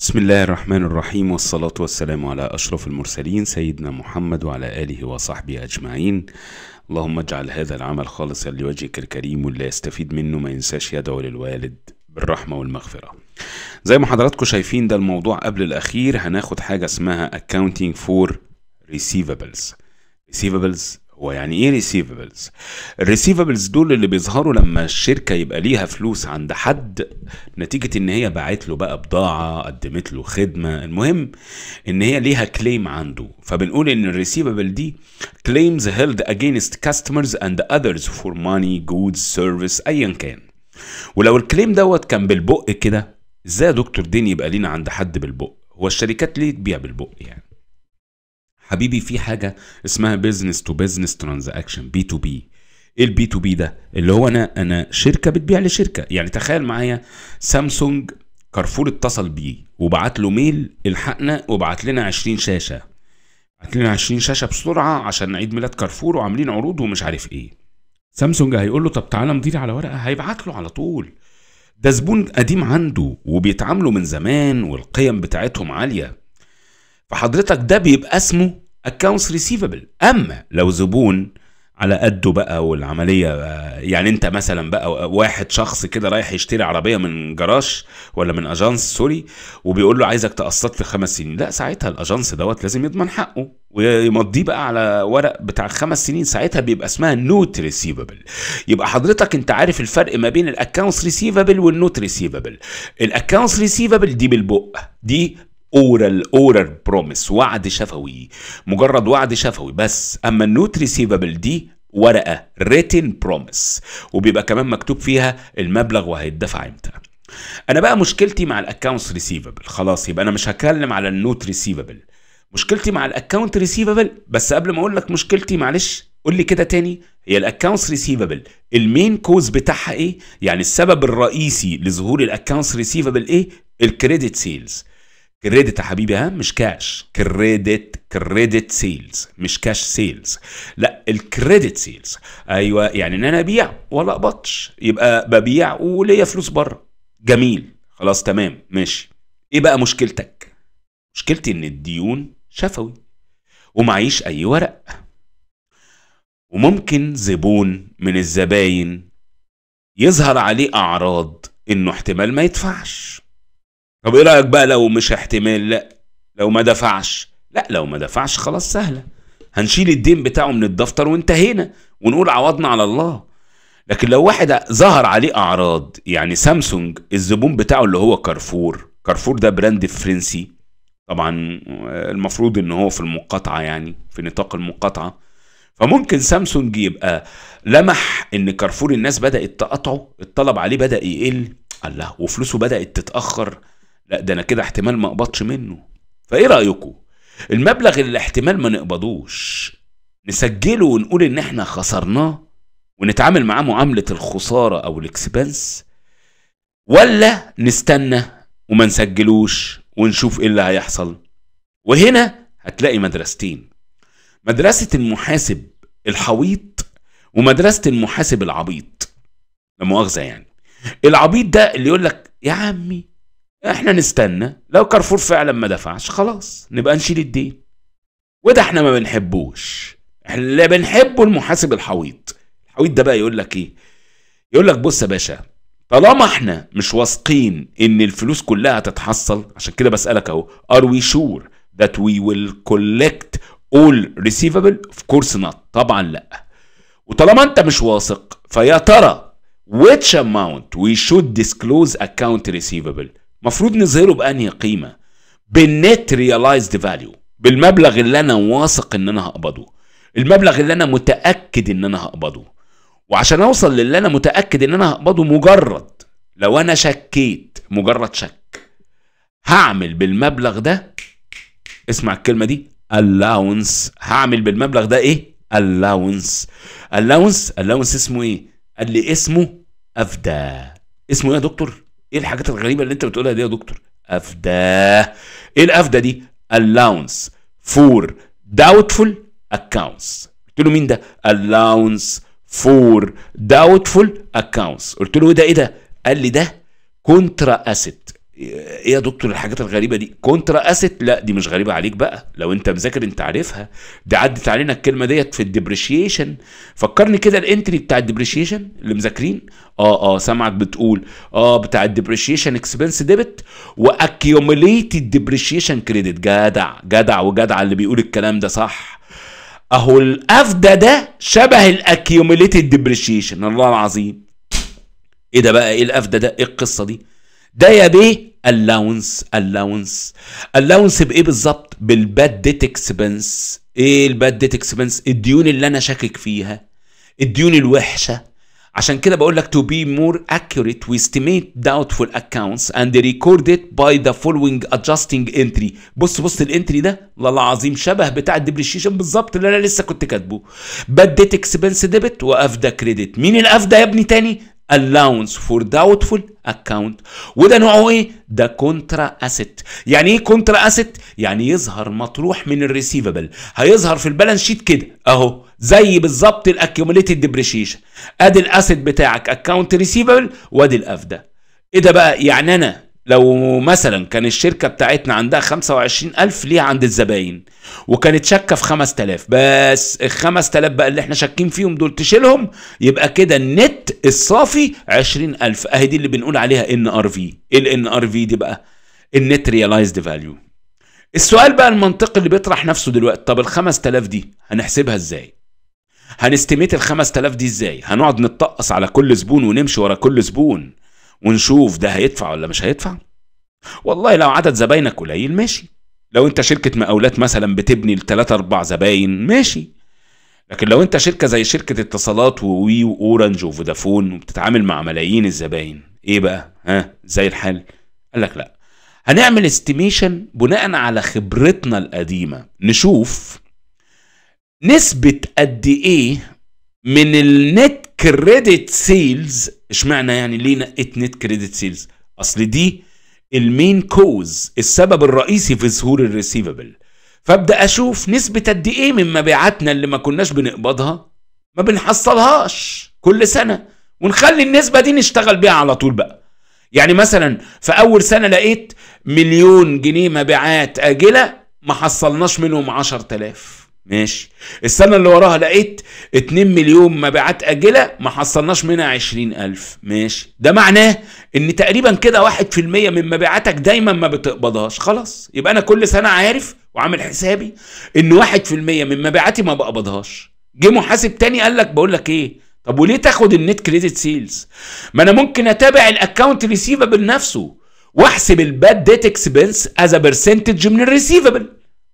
بسم الله الرحمن الرحيم والصلاة والسلام على أشرف المرسلين سيدنا محمد وعلى آله وصحبه أجمعين اللهم اجعل هذا العمل خالصا لوجهك الكريم واللي يستفيد منه ما ينساش يدعو للوالد بالرحمة والمغفرة زي ما حضراتكم شايفين ده الموضوع قبل الأخير هناخد حاجة اسمها Accounting for Receivables Receivables هو يعني ايه ريسيفبلز الريسيفبلز دول اللي بيظهروا لما الشركه يبقى ليها فلوس عند حد نتيجه ان هي باعت له بقى بضاعه قدمت له خدمه المهم ان هي ليها كليم عنده فبنقول ان الريسيفبل دي كليمز هيلد اجينست كاستمرز اند اذرز فور ماني جودز سيرفيس ايا كان ولو الكليم دوت كان بالبق كده ازاي يا دكتور دين يبقى لينا عند حد بالبق هو الشركات ليه تبيع بالبق يعني حبيبي في حاجه اسمها بيزنس تو بيزنس ترانزاكشن بي تو بي ايه البي تو بي ده اللي هو انا انا شركه بتبيع لشركه يعني تخيل معايا سامسونج كارفور اتصل بيه وبعت له ميل الحقنا وبعت لنا 20 شاشه بعت لنا 20 شاشه بسرعه عشان عيد ميلاد كارفور وعاملين عروض ومش عارف ايه سامسونج هيقول له طب تعالى مدير على ورقه هيبعت له على طول ده زبون قديم عنده وبيتعاملوا من زمان والقيم بتاعتهم عاليه فحضرتك ده بيبقى اسمه accounts receivable اما لو زبون على قده بقى والعمليه بقى يعني انت مثلا بقى واحد شخص كده رايح يشتري عربيه من جراج ولا من اجانس سوري وبيقول له عايزك تقسط لي خمس سنين لا ساعتها الاجانس دوت لازم يضمن حقه ويمضيه بقى على ورق بتاع خمس سنين ساعتها بيبقى اسمها نوت ريسيفبل يبقى حضرتك انت عارف الفرق ما بين الاكونتس ريسيفبل والنوت ريسيفبل الاكونتس ريسيفبل دي بالبق دي اورال اورال بروميس وعد شفوي مجرد وعد شفوي بس اما النوت ريسيفبل دي ورقه ريتن بروميس وبيبقى كمان مكتوب فيها المبلغ وهيدفع امتى انا بقى مشكلتي مع الاكونتس ريسيفبل خلاص يبقى انا مش هتكلم على النوت ريسيفبل مشكلتي مع الاكونت ريسيفبل بس قبل ما اقول لك مشكلتي معلش قول لي كده تاني هي الاكونتس ريسيفبل المين كوز بتاعها ايه يعني السبب الرئيسي لظهور الاكونتس ريسيفبل ايه الكريدت سيلز كريدت يا حبيبي ها مش كاش كريدت كريدت سيلز مش كاش سيلز لا الكريدت سيلز ايوه يعني ان انا ابيع ولا اقبضش يبقى ببيع وليا فلوس بره جميل خلاص تمام ماشي ايه بقى مشكلتك مشكلتي ان الديون شفوي ومعيش اي ورق وممكن زبون من الزباين يظهر عليه اعراض انه احتمال ما يدفعش طب ايه رايك بقى لو مش احتمال لا لو ما دفعش لا لو ما دفعش خلاص سهله هنشيل الدين بتاعه من الدفتر وانتهينا ونقول عوضنا على الله لكن لو واحد ظهر عليه اعراض يعني سامسونج الزبون بتاعه اللي هو كارفور كارفور ده براند فرنسي طبعا آه، المفروض ان هو في المقاطعه يعني في نطاق المقاطعه فممكن سامسونج يبقى لمح ان كارفور الناس بدات تقطعه الطلب عليه بدا يقل الله وفلوسه بدات تتاخر لا ده انا كده احتمال ما اقبضش منه فايه رايكم المبلغ اللي احتمال ما نقبضوش نسجله ونقول ان احنا خسرناه ونتعامل معاه معامله الخساره او الاكسبنس ولا نستنى وما نسجلوش ونشوف ايه اللي هيحصل وهنا هتلاقي مدرستين مدرسه المحاسب الحويط ومدرسه المحاسب العبيط لا مؤاخذه يعني العبيط ده اللي يقول لك يا عمي احنا نستنى لو كارفور فعلا ما دفعش خلاص نبقى نشيل الدين وده احنا ما بنحبوش احنا اللي بنحبه المحاسب الحويط الحويط ده بقى يقول لك ايه يقول لك بص يا باشا طالما احنا مش واثقين ان الفلوس كلها هتتحصل عشان كده بسالك اهو ار وي شور ذات وي ويل كولكت اول ريسيفبل اوف كورس نوت طبعا لا وطالما انت مش واثق فيا ترى which amount we should disclose account receivable مفروض نظهره بأنهي قيمة بالنت ريلايزد فاليو بالمبلغ اللي أنا واثق إن أنا هقبضه المبلغ اللي أنا متأكد إن أنا هقبضه وعشان أوصل للي أنا متأكد إن أنا هقبضه مجرد لو أنا شكيت مجرد شك هعمل بالمبلغ ده اسمع الكلمة دي اللاونس هعمل بالمبلغ ده إيه اللاونس اللاونس اللاونس اسمه إيه قال لي اسمه أفدا اسمه إيه يا دكتور ايه الحاجات الغريبه اللي انت بتقولها دي يا دكتور افداه ايه الافدا دي allowance for doubtful accounts قلت له مين ده allowance for doubtful accounts قلت له ايه ده ايه ده قال لي ده كونترا اسيت ايه يا دكتور الحاجات الغريبه دي كونترا اسيت لا دي مش غريبه عليك بقى لو انت مذاكر انت عارفها دي عدت علينا الكلمه ديت في الديبريشيشن فكرني كده الانتري بتاع الديبريشيشن اللي مذاكرين اه اه سامعك بتقول اه بتاع الديبريشيشن اكسبنس ديبت واكيوميليتد ديبريشيشن كريدت جدع جدع وجدع اللي بيقول الكلام ده صح اهو الافدى ده شبه الاكيوميليتد ديبريشيشن الله العظيم ايه ده بقى ايه الافدى ده ايه القصه دي ده يا بيه الاونس الاونس الاونس بايه بالظبط بالباد ديت اكسبنس ايه الباد ديت اكسبنس الديون اللي انا شاكك فيها الديون الوحشه عشان كده بقول لك to be more accurate we estimate doubtful accounts and record it by the following adjusting entry بص بص الانتري ده والله العظيم شبه بتاع الديبريشيشن بالظبط اللي انا لسه كنت كاتبه باد ديت اكسبنس ديبت وافدا كريدت مين الافدا يا ابني تاني allowance for doubtful account وده نوعه ايه ده كونترا اسيت يعني ايه كونترا اسيت يعني يظهر مطروح من الريسيفبل هيظهر في البالانس شيت كده اهو زي بالظبط الاكيوميتد ديبريشيشن ادي الاسيت بتاعك اكونت ريسيفبل وادي الافده ايه ده بقى يعني انا لو مثلا كان الشركه بتاعتنا عندها 25000 ليها عند الزباين وكانت شاكه في 5000 بس ال 5000 بقى اللي احنا شاكين فيهم دول تشيلهم يبقى كده النت الصافي 20000 اهي دي اللي بنقول عليها ان ار في ايه الان ار في دي بقى النت ريلايزد فاليو السؤال بقى المنطقي اللي بيطرح نفسه دلوقتي طب ال 5000 دي هنحسبها ازاي هنستميت ال 5000 دي ازاي هنقعد نتطقص على كل زبون ونمشي ورا كل زبون ونشوف ده هيدفع ولا مش هيدفع والله لو عدد زباينك قليل ماشي لو انت شركة مقاولات مثلا بتبني لتلاتة أربع زباين ماشي لكن لو انت شركة زي شركة اتصالات ووي وأورنج وفودافون وبتتعامل مع ملايين الزباين ايه بقى ها زي الحال قال لك لا هنعمل استيميشن بناء على خبرتنا القديمة نشوف نسبة قد ايه من النت كريدت سيلز اشمعنى يعني ليه نقيت نت كريدت سيلز اصل دي المين كوز السبب الرئيسي في ظهور الريسيفبل فابدا اشوف نسبه قد ايه من مبيعاتنا اللي ما كناش بنقبضها ما بنحصلهاش كل سنه ونخلي النسبه دي نشتغل بيها على طول بقى يعني مثلا في اول سنه لقيت مليون جنيه مبيعات اجله ما حصلناش منهم 10000 ماشي السنة اللي وراها لقيت 2 مليون مبيعات آجلة ما حصلناش منها 20000 ماشي ده معناه إن تقريبا كده 1% من مبيعاتك دايما ما بتقبضهاش خلاص يبقى أنا كل سنة عارف وعامل حسابي إن 1% من مبيعاتي ما بقبضهاش جه محاسب تاني قال لك بقول لك إيه طب وليه تاخد النت كريدت سيلز ما أنا ممكن أتابع الأكونت ريسيفبل نفسه واحسب الباد ديت اكسبنس از ا برسنتج من الريسيفبل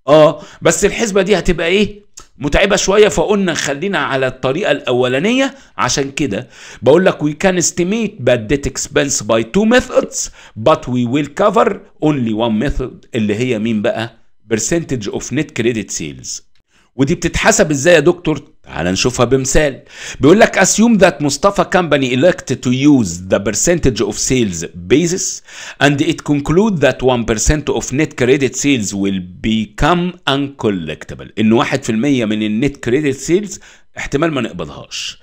اه بس الحسبه دي هتبقى ايه متعبه شويه فقلنا خلينا على الطريقه الاولانيه عشان كده بقول لك وي كان استيميت بادت اكسبنس باي تو ميثودز بات وي ويل كفر اونلي وان ميثود اللي هي مين بقى برسنتج اوف نت كريدت سيلز ودي بتتحسب ازاي يا دكتور تعال نشوفها بمثال بيقول لك assume that Mustafa company elected to use the percentage of sales basis and it conclude that 1% of net credit sales will become uncollectible ان 1% من النت كريدت سيلز احتمال ما نقبضهاش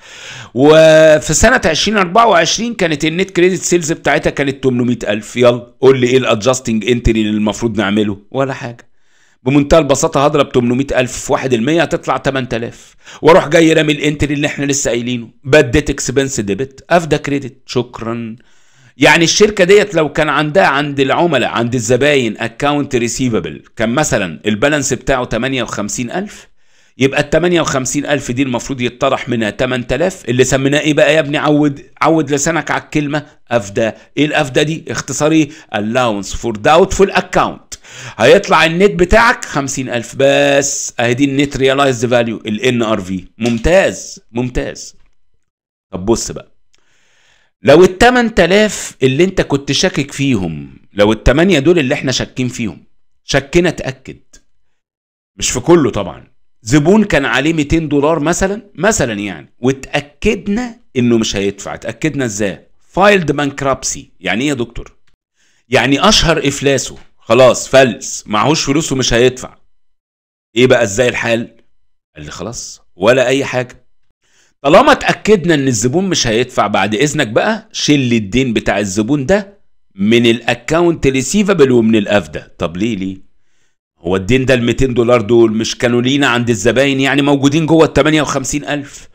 وفي سنة 2024 كانت النت كريدت سيلز بتاعتها كانت 800 ألف يلا قول لي ايه الادجاستنج انتري اللي المفروض نعمله ولا حاجة بمنتهى البساطه هضرب 800000 في 1% هتطلع 8000 واروح جاي رامي الانتري اللي احنا لسه قايلينه بديت اكسبنس ديبت افدا كريدت شكرا يعني الشركه ديت لو كان عندها عند العملاء عند الزباين اكونت ريسيفبل كان مثلا البالانس بتاعه 58000 يبقى ال 58000 دي المفروض يتطرح منها 8000 اللي سميناه ايه بقى يا ابني عود عود لسانك على الكلمه افدا ايه الافدا دي اختصار ايه allowance for doubtful account هيطلع النت بتاعك 50000 بس اهي دي النت ريلايزد فاليو الان ار في ممتاز ممتاز طب بص بقى لو ال 8000 اللي انت كنت شاكك فيهم لو الثمانيه دول اللي احنا شاكين فيهم شكنا اتاكد مش في كله طبعا زبون كان عليه 200 دولار مثلا مثلا يعني واتاكدنا انه مش هيدفع اتاكدنا ازاي فايلد بانكرابسي يعني ايه يا دكتور يعني اشهر افلاسه خلاص فلس معهوش فلوسه مش هيدفع ايه بقى ازاي الحال قال لي خلاص ولا اي حاجه طالما اتاكدنا ان الزبون مش هيدفع بعد اذنك بقى شل الدين بتاع الزبون ده من الاكونت ريسيفبل ومن الافده طب ليه ليه هو الدين ده ال 200 دولار دول مش كانوا لينا عند الزباين يعني موجودين جوه ال 58000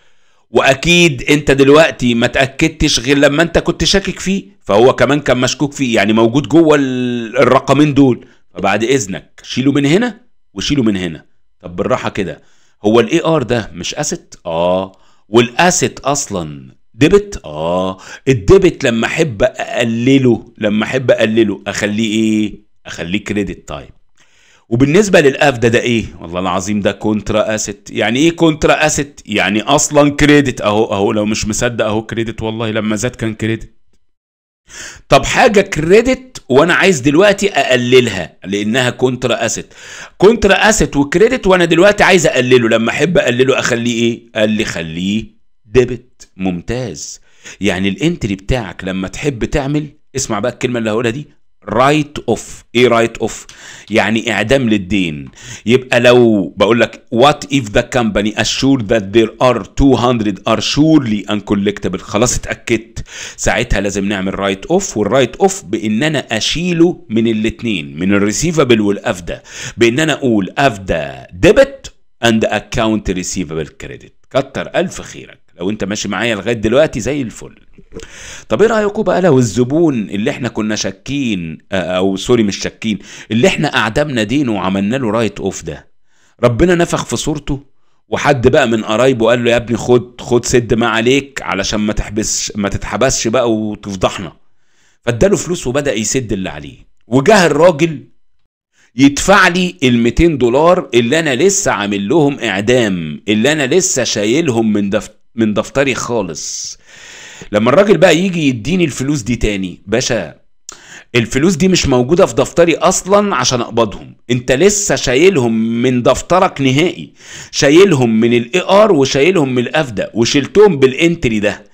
واكيد انت دلوقتي ما تاكدتش غير لما انت كنت شاكك فيه فهو كمان كان مشكوك فيه يعني موجود جوه الرقمين دول فبعد اذنك شيله من هنا وشيله من هنا طب بالراحه كده هو الاي ار ده مش اسيت اه والاسيت اصلا ديبت اه الديبت لما احب اقلله لما احب اقلله اخليه ايه اخليه كريدت تايب وبالنسبه للاف ده ده ايه والله العظيم ده كونترا اسيت يعني ايه كونترا اسيت يعني اصلا كريدت اهو اهو لو مش مصدق اهو كريدت والله لما زاد كان كريدت طب حاجه كريدت وانا عايز دلوقتي اقللها لانها كونترا اسيت كونترا اسيت وكريدت وانا دلوقتي عايز اقلله لما احب اقلله اخليه ايه قال لي خليه ديبت ممتاز يعني الانتري بتاعك لما تحب تعمل اسمع بقى الكلمه اللي هقولها دي رايت اوف ايه رايت اوف يعني اعدام للدين يبقى لو بقول لك وات اف ذا كمباني اشور ذات ذير ار 200 ار شورلي ان كولكتبل خلاص اتاكدت ساعتها لازم نعمل رايت اوف والرايت اوف بان انا اشيله من الاثنين من الريسيفبل والافدا بان انا اقول افدا ديبت اند اكاونت ريسيفبل كريدت كتر الف خيرك لو انت ماشي معايا لغايه دلوقتي زي الفل طب ايه رايكم بقى لو الزبون اللي احنا كنا شاكين آه، آه، او سوري مش شاكين اللي احنا اعدمنا دينه وعملنا له رايت اوف ده ربنا نفخ في صورته وحد بقى من قرايبه قال له يا ابني خد خد سد ما عليك علشان ما تحبسش ما تتحبسش بقى وتفضحنا فاداله فلوس وبدا يسد اللي عليه وجاه الراجل يدفع لي ال 200 دولار اللي انا لسه عامل لهم اعدام اللي انا لسه شايلهم من دفتر من دفتري خالص لما الراجل بقى يجي يديني الفلوس دي تاني باشا الفلوس دي مش موجودة في دفتري أصلا عشان أقبضهم أنت لسه شايلهم من دفترك نهائي شايلهم من الإي آر وشايلهم من الأفدا وشلتهم بالإنتري ده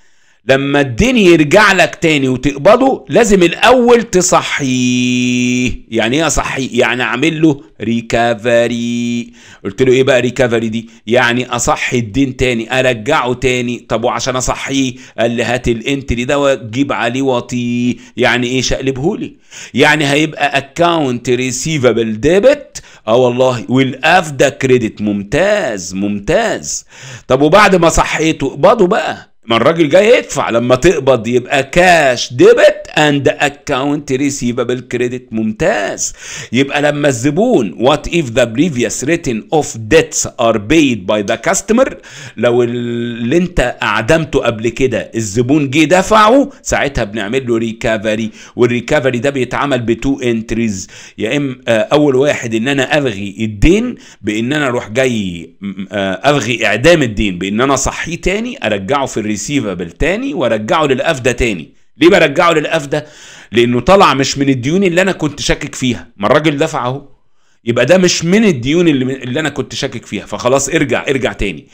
لما الدين يرجع لك تاني وتقبضه لازم الاول تصحيه يعني ايه اصحيه يعني اعمل له ريكفري قلت له ايه بقى ريكفري دي يعني اصحي الدين تاني ارجعه تاني طب وعشان اصحيه قال لي هات الانتري ده واجيب عليه وطي يعني ايه شقلبه لي يعني هيبقى اكاونت ريسيفبل ديبت اه والله والاف ده كريدت ممتاز ممتاز طب وبعد ما صحيته اقبضه بقى ما الراجل جاي يدفع لما تقبض يبقى كاش ديبت اند اكونت ريسيفبل كريدت ممتاز يبقى لما الزبون وات اف ذا بريفيوس ريتن اوف ديتس ار بيد باي ذا كاستمر لو اللي انت اعدمته قبل كده الزبون جه دفعه ساعتها بنعمل له ريكفري والريكفري ده بيتعمل بتو انتريز يا اما آه، اول واحد ان انا الغي الدين بان انا اروح جاي آه، الغي اعدام الدين بان انا اصحيه تاني ارجعه في الريكفري للريسيفابل تاني وارجعه للافده تاني ليه برجعه للافده لانه طلع مش من الديون اللي انا كنت شاكك فيها ما الراجل دفع اهو يبقى ده مش من الديون اللي, اللي انا كنت شاكك فيها فخلاص ارجع ارجع تاني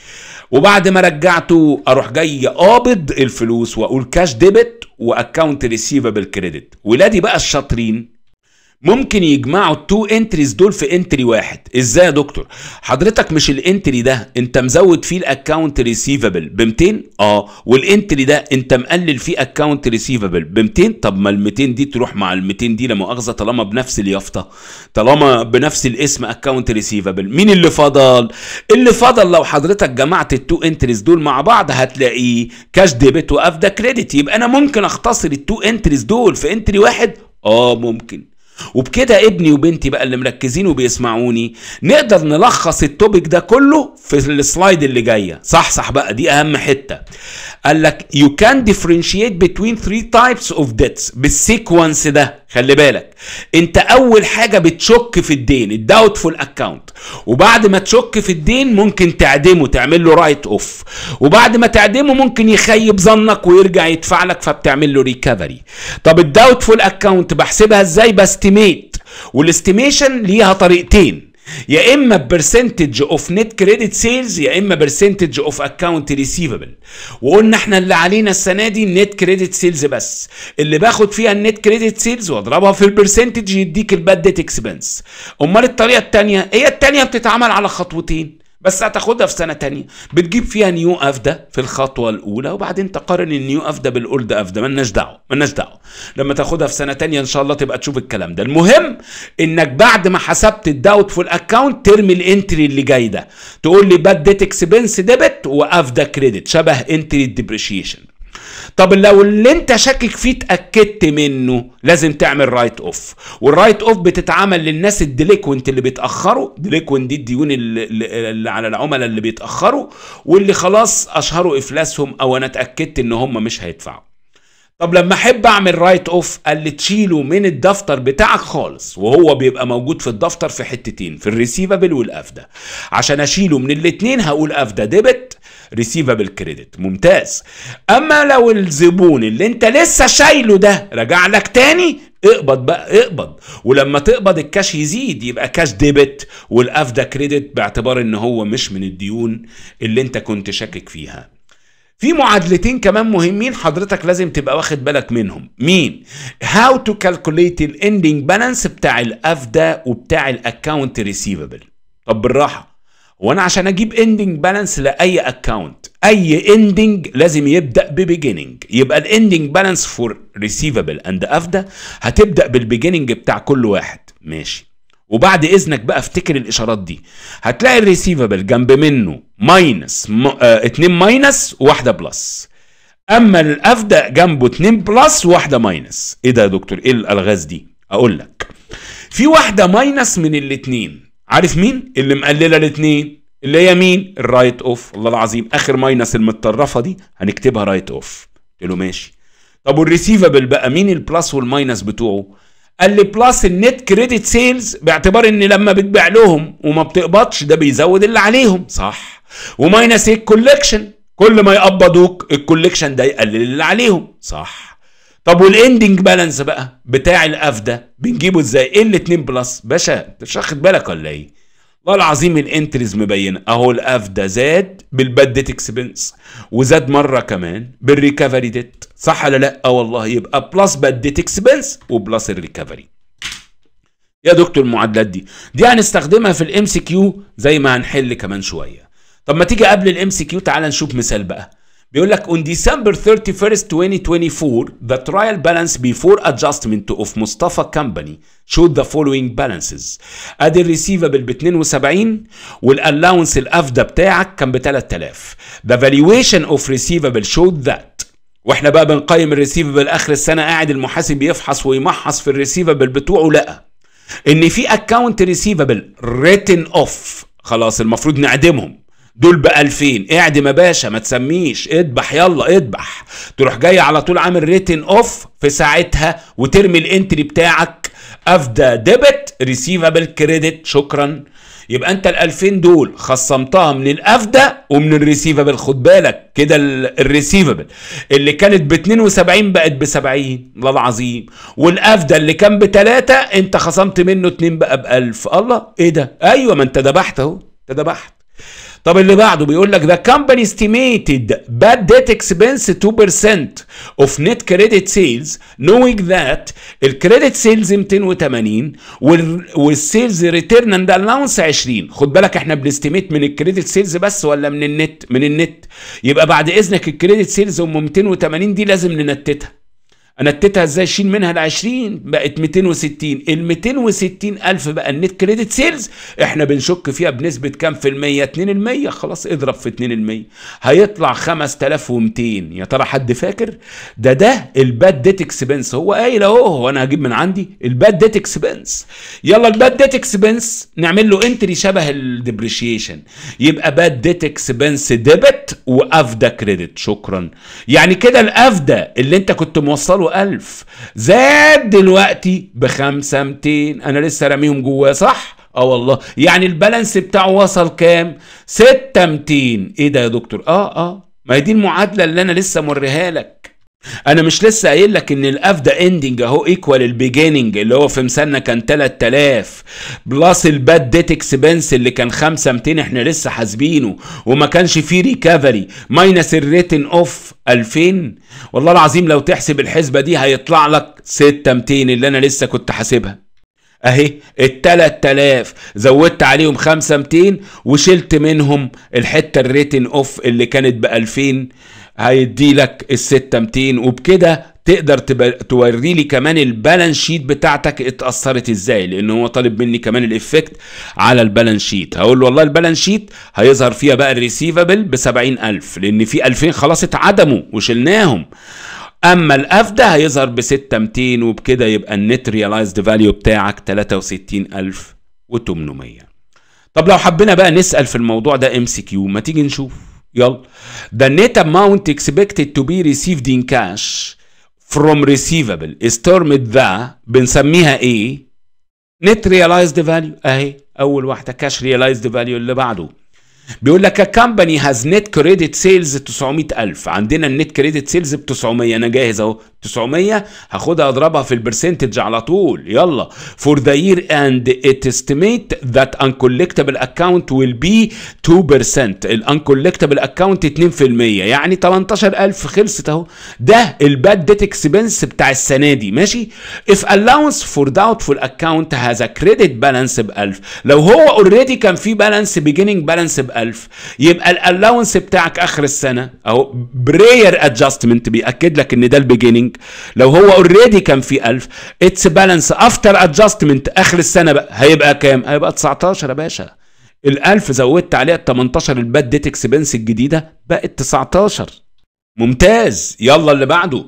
وبعد ما رجعته اروح جاي قابض الفلوس واقول كاش ديبت واكونت ريسيفبل كريدت ولادي بقى الشاطرين ممكن يجمعوا التو انتريز دول في انتري واحد ازاي يا دكتور حضرتك مش الانتري ده انت مزود فيه الاكونت ريسيفبل ب 200 اه والانتري ده انت مقلل فيه اكونت ريسيفبل ب 200 طب ما ال 200 دي تروح مع ال 200 دي لا مؤاخذه طالما بنفس اليافطه طالما بنفس الاسم اكونت ريسيفبل مين اللي فضل اللي فضل لو حضرتك جمعت التو انتريز دول مع بعض هتلاقيه كاش ديبت وافدا كريدت يبقى انا ممكن اختصر التو انتريز دول في انتري واحد اه ممكن وبكده ابني وبنتي بقى اللي مركزين وبيسمعوني نقدر نلخص التوبيك ده كله في السلايد اللي جايه صح صح بقى دي اهم حته قال لك you can differentiate between three types of debts بالسيكونس ده خلي بالك انت اول حاجه بتشك في الدين الداوتفول اكاونت وبعد ما تشك في الدين ممكن تعدمه تعمل له رايت اوف وبعد ما تعدمه ممكن يخيب ظنك ويرجع يدفع لك فبتعمل له ريكفري طب الداوتفول اكاونت بحسبها ازاي باستيميت والاستيميشن ليها طريقتين يا اما برسنتج اوف نت كريدت سيلز يا اما برسنتج اوف اكونت ريسيفبل وقلنا احنا اللي علينا السنه دي نت كريدت سيلز بس اللي باخد فيها النت كريدت سيلز واضربها في البرسنتج يديك الباد ديت اكسبنس امال الطريقه الثانيه هي الثانيه بتتعمل على خطوتين بس هتاخدها في سنه تانية بتجيب فيها نيو اف ده في الخطوه الاولى وبعدين تقارن النيو اف ده بالاولد اف ده مالناش دعوه مالناش دعوه لما تاخدها في سنه تانية ان شاء الله تبقى تشوف الكلام ده المهم انك بعد ما حسبت في الاكونت ترمي الانتري اللي جاي ده تقول لي باد ديت اكسبنس ديبت واف ده كريدت شبه انتري الديبريشيشن طب لو اللي انت شاكك فيه اتاكدت منه لازم تعمل رايت اوف والرايت اوف بتتعمل للناس الديليكوينت اللي بيتاخروا ديليكوينت دي الديون اللي, على العملاء اللي بيتاخروا واللي خلاص اشهروا افلاسهم او انا اتاكدت ان هم مش هيدفعوا طب لما احب اعمل رايت اوف قال لي تشيله من الدفتر بتاعك خالص وهو بيبقى موجود في الدفتر في حتتين في الريسيفابل والافدا عشان اشيله من الاثنين هقول افدا ديبت ريسيفابل كريدت ممتاز اما لو الزبون اللي انت لسه شايله ده رجع لك تاني اقبض بقى اقبض ولما تقبض الكاش يزيد يبقى كاش ديبت والافدا كريدت باعتبار ان هو مش من الديون اللي انت كنت شاكك فيها في معادلتين كمان مهمين حضرتك لازم تبقى واخد بالك منهم مين هاو تو كالكوليت الاندنج بالانس بتاع الافدا وبتاع الاكونت ريسيفبل طب بالراحه وانا عشان اجيب اندنج بالانس لاي اكونت اي اندنج لازم يبدا ببيجيننج يبقى الاندنج بالانس فور ريسيفبل اند افدا هتبدا بالبيجيننج بتاع كل واحد ماشي وبعد اذنك بقى افتكر الاشارات دي هتلاقي الريسيفبل جنب منه ماينس آه، اتنين ماينس وواحده بلس اما الافدا جنبه اتنين بلس وواحده ماينس ايه ده يا دكتور ايه الالغاز دي اقول لك في واحده ماينس من الاثنين عارف مين اللي مقلله الاثنين اللي هي مين الرايت اوف الله العظيم اخر ماينس المتطرفه دي هنكتبها رايت اوف قلت له ماشي طب والريسيفبل بقى مين البلس والماينس بتوعه قال لي بلس النت كريدت سيلز باعتبار ان لما بتبيع لهم وما بتقبضش ده بيزود اللي عليهم صح وماينس الكوليكشن كل ما يقبضوك الكوليكشن ده يقلل اللي عليهم صح طب والاندنج بالانس بقى بتاع ده بنجيبه ازاي ايه ال 2 بلس باشا انت مش واخد بالك ولا ايه والله العظيم الانتريز مبينه اهو الاف ده زاد بالبدت اكسبنس وزاد مره كمان بالريكفري ديت صح ولا لا اه والله يبقى بلس بدت اكسبنس وبلس الريكفري يا دكتور المعادلات دي دي هنستخدمها في الام سي كيو زي ما هنحل كمان شويه طب ما تيجي قبل الام سي كيو تعالى نشوف مثال بقى بيقول لك on December 31st 2024 the trial balance before adjustment of Mustafa company showed the following balances ادي الريسيفبل ب 72 والالاونس الافدى بتاعك كان ب 3000 the valuation of receivable showed that واحنا بقى بنقيم الريسيفبل اخر السنه قاعد المحاسب بيفحص ويمحص في الريسيفبل بتوعه لقى ان في اكونت ريسيفبل ريتن اوف خلاص المفروض نعدمهم دول ب 2000 اعدم يا باشا ما تسميش اذبح يلا اذبح تروح جاي على طول عامل ريتن اوف في ساعتها وترمي الانتري بتاعك افدا ديبت ريسيفابل كريدت شكرا يبقى انت ال 2000 دول خصمتها من الافدا ومن الريسيفابل خد بالك كده الريسيفابل اللي كانت ب 72 بقت ب 70 الله العظيم والافدا اللي كان ب 3 انت خصمت منه 2 بقى ب 1000 الله ايه ده ايوه ما انت ذبحت اهو انت ذبحت طب اللي بعده بيقول لك the company estimated bad debt expense 2% of net credit sales knowing that الكريدت سيلز 280 والسيلز ريتيرن اند الاونس 20 خد بالك احنا بنستيميت من الكريدت سيلز بس ولا من النت من النت يبقى بعد اذنك الكريدت سيلز ام 280 دي لازم ننتتها انتتها ازاي اشيل منها ال 20 بقت 260 ال 260 الف بقى النت كريدت سيلز احنا بنشك فيها بنسبه كام في المية 2% خلاص اضرب في 2% هيطلع 5200 يا ترى حد فاكر ده ده الباد ديت اكسبنس هو قايل اهو هو انا هجيب من عندي الباد ديت اكسبنس يلا الباد ديت اكسبنس نعمل له انتري شبه الديبريشيشن يبقى باد ديت اكسبنس ديبت وافدا كريدت شكرا يعني كده الافدا اللي انت كنت موصله وصلوا ألف زاد دلوقتي بخمسة متين أنا لسه راميهم جواه صح؟ اه والله يعني البالانس بتاعه وصل كام؟ ستة متين ايه ده يا دكتور؟ اه اه ما هي دي المعادلة اللي أنا لسه موريها لك انا مش لسه قايل لك ان الاف ده اندنج اهو ايكوال البيجيننج اللي هو في مثالنا كان 3000 بلس الباد ديت اكسبنس اللي كان 5200 احنا لسه حاسبينه وما كانش فيه ريكفري ماينس الريتن اوف 2000 والله العظيم لو تحسب الحسبه دي هيطلع لك 6200 اللي انا لسه كنت حاسبها اهي ال 3000 زودت عليهم 5200 وشلت منهم الحته الريتن اوف اللي كانت ب 2000 هيدي لك ال 200 وبكده تقدر توري لي كمان البالانس شيت بتاعتك اتأثرت ازاي لان هو طالب مني كمان الافكت على البالانس شيت هقول له والله البالانس شيت هيظهر فيها بقى الريسيفبل ب 70000 لان في 2000 خلاص اتعدموا وشلناهم اما الاف ده هيظهر ب 6200 وبكده يبقى النت ريلايزد فاليو بتاعك 63800 طب لو حبينا بقى نسال في الموضوع ده ام سي كيو ما تيجي نشوف يلا the net amount expected to be received in cash from receivable is termed the بنسميها ايه net realized value اهي اول واحده cash realized value اللي بعده بيقول لك has net credit sales 900 900000 عندنا النت كريدت سيلز ب 900 انا جاهز اهو 900 هاخدها اضربها في البرسنتج على طول يلا for the year and it estimate that uncollectible account will be 2% الانكولكتبل account 2% يعني 18000 خلصت اهو ده الباد ديت اكسبنس بتاع السنه دي ماشي if allowance for doubtful account has a credit balance ب 1000 لو هو اوريدي كان في بالانس beginning balance ب 1000 يبقى الالاونس بتاعك اخر السنه اهو بريير ادجستمنت بياكد لك ان ده البيجيننج سيفنج لو هو اوريدي كان في 1000 اتس بالانس افتر ادجستمنت اخر السنه بقى هيبقى كام هيبقى 19 يا باشا ال1000 زودت عليها ال 18 الباد ديت اكسبنس الجديده بقت 19 ممتاز يلا اللي بعده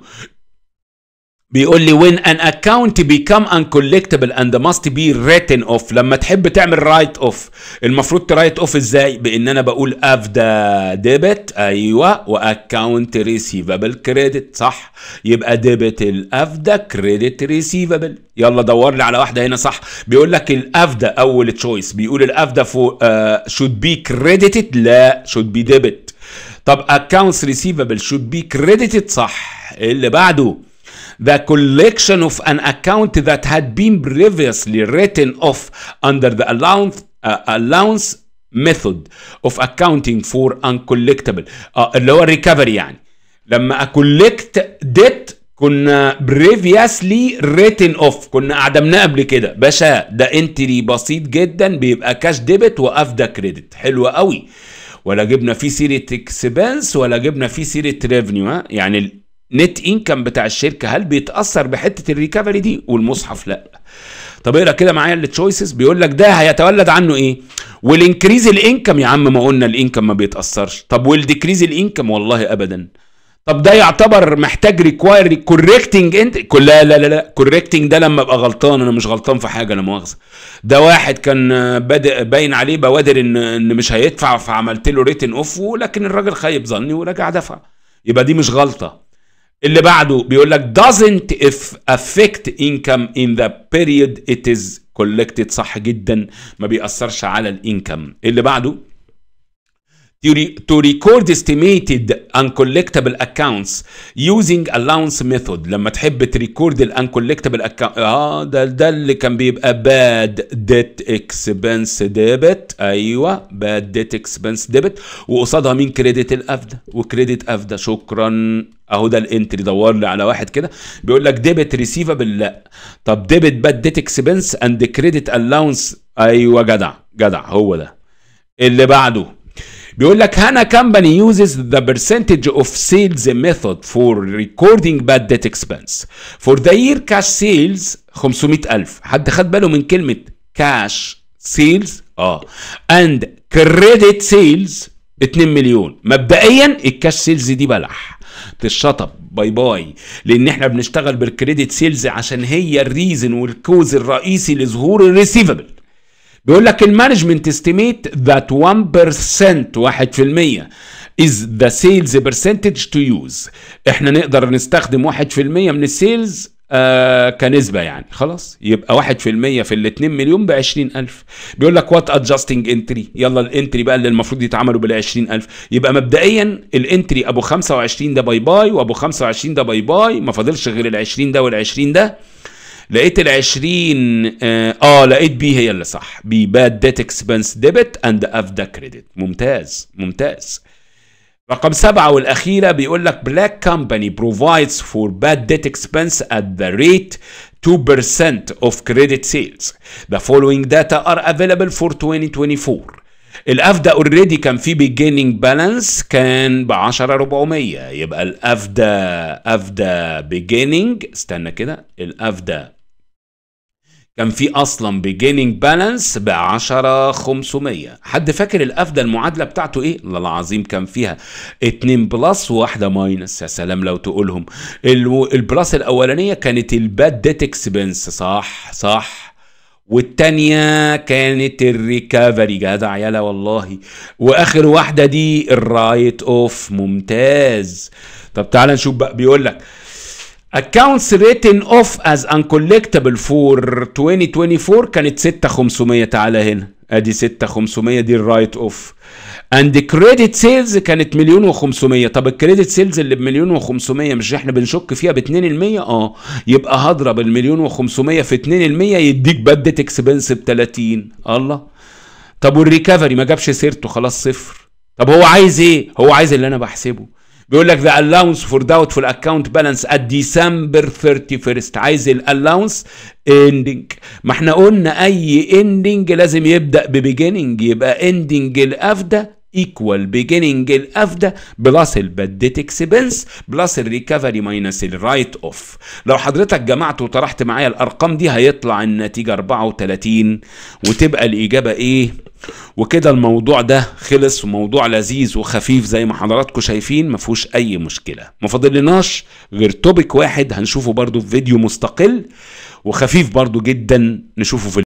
بيقول لي when an account become uncollectible and must be written off لما تحب تعمل رايت اوف المفروض ترايت اوف ازاي بان انا بقول افدا ديبت ايوه واكونت ريسيفبل كريدت صح يبقى ديبت الافدا كريدت ريسيفبل يلا دور لي على واحده هنا صح بيقول لك الافدا اول تشويس بيقول الافدا فوق شود بي كريديتد لا شود بي ديبت طب accounts receivable should be credited صح اللي بعده the collection of an account that had been previously written off under the allowance, uh, allowance method of accounting for uncollectible uh, اللي هو الريكفري يعني لما اكولكت ديت كنا بريفيسلي ريتن اوف كنا عدمناه قبل كده باشا ده انتري بسيط جدا بيبقى كاش ديبت وافدا كريدت حلو قوي ولا جبنا فيه سيره اكسبنس ولا جبنا فيه سيره ريفنيو يعني نت انكم بتاع الشركه هل بيتاثر بحته الريكفري دي والمصحف لا طب اقرا كده معايا التشويسز بيقول لك ده هيتولد عنه ايه والانكريز الانكم يا عم ما قلنا الانكم ما بيتاثرش طب والديكريز الانكم والله ابدا طب ده يعتبر محتاج ريكواير كوريكتنج انت لا لا لا لا كوريكتنج ده لما ابقى غلطان انا مش غلطان في حاجه لا مؤاخذه ده واحد كان بادئ باين عليه بوادر ان ان مش هيدفع فعملت له ريتن اوف ولكن الراجل خيب ظني ورجع دفع يبقى دي مش غلطه اللي بعده بيقول لك doesn't affect income in the period it is collected صح جدا ما بيأثرش على الانكم اللي بعده to record estimated uncollectable accounts using allowance method لما تحب تريكورد uncollectable account اه ده ده اللي كان بيبقى bad debt expense debit ايوه bad debt expense debit وقصادها مين كريدت الافدا وكريدت افدا شكرا اهو ده الانتري دور لي على واحد كده بيقول لك ديبت ريسيفبل لا طب ديبت باد ديت اكسبنس اند كريدت الاونس ايوه جدع جدع هو ده اللي بعده بيقول لك هانا كامباني uses the percentage of sales method for recording bad debt expense for the year cash sales 500000 حد خد باله من كلمه كاش سيلز اه اند كريدت سيلز 2 مليون مبدئيا الكاش سيلز دي بلح تشطب باي باي لان احنا بنشتغل بالكريدت سيلز عشان هي الريزن والكوز الرئيسي لظهور الريسيفبل بيقول لك المانجمنت استيميت ذات 1% 1% is the sales percentage to use احنا نقدر نستخدم 1% من السيلز آه كنسبة يعني خلاص يبقى 1% في ال 2 مليون ب 20000 بيقول لك وات ادجستنج انتري يلا الانتري بقى اللي المفروض يتعملوا بال 20000 يبقى مبدئيا الانتري ابو 25 ده باي باي وابو 25 ده باي باي ما فاضلش غير ال 20 ده وال 20 ده لقيت ال 20 اه لقيت بي هي اللي صح بي باد ديت اكسبنس ديبت اند افدا كريدت ممتاز ممتاز رقم سبعة والأخيرة بيقول لك black company provides for bad debt expense at the rate 2% of credit sales. The following data are available for 2024. الافدا اوريدي كان في بيجيننج بالانس كان ب 10 400 يبقى الافدا افدا بيجيننج استنى كده الافدا كان في اصلا بيجيننج بالانس ب 10 500 حد فاكر الافدا المعادله بتاعته ايه الله العظيم كان فيها 2 بلس وواحده ماينس يا سلام لو تقولهم البلس الاولانيه كانت الباد ديت اكسبنس صح صح والتانية كانت الريكفري جدع يلا والله واخر واحدة دي الرايت اوف ممتاز طب تعال نشوف بقى بيقول لك accounts written off as uncollectible for 2024 كانت 6500 تعالى هنا ادي 6500 دي الرايت اوف اند كريدت سيلز كانت مليون و500 طب الكريدت سيلز اللي بمليون و500 مش احنا بنشك فيها ب 2% اه يبقى هضرب المليون و500 في 2% يديك بدة اكسبنس ب 30 الله طب والريكفري ما جابش سيرته خلاص صفر طب هو عايز ايه هو عايز اللي انا بحسبه بيقول لك ذا الاونس فور داوت في الاكونت بالانس ات ديسمبر 31 عايز الالاونس اندنج ما احنا قلنا اي اندنج لازم يبدا ببيجيننج يبقى اندنج الافده ايكوال بيجيننج الافدا بلس البدت اكسبنس بلس الريكفري ماينس الرايت اوف لو حضرتك جمعت وطرحت معايا الارقام دي هيطلع النتيجه 34 وتبقى الاجابه ايه وكده الموضوع ده خلص وموضوع لذيذ وخفيف زي ما حضراتكم شايفين ما فيهوش اي مشكله ما فاضلناش غير توبيك واحد هنشوفه برده في فيديو مستقل وخفيف برده جدا نشوفه في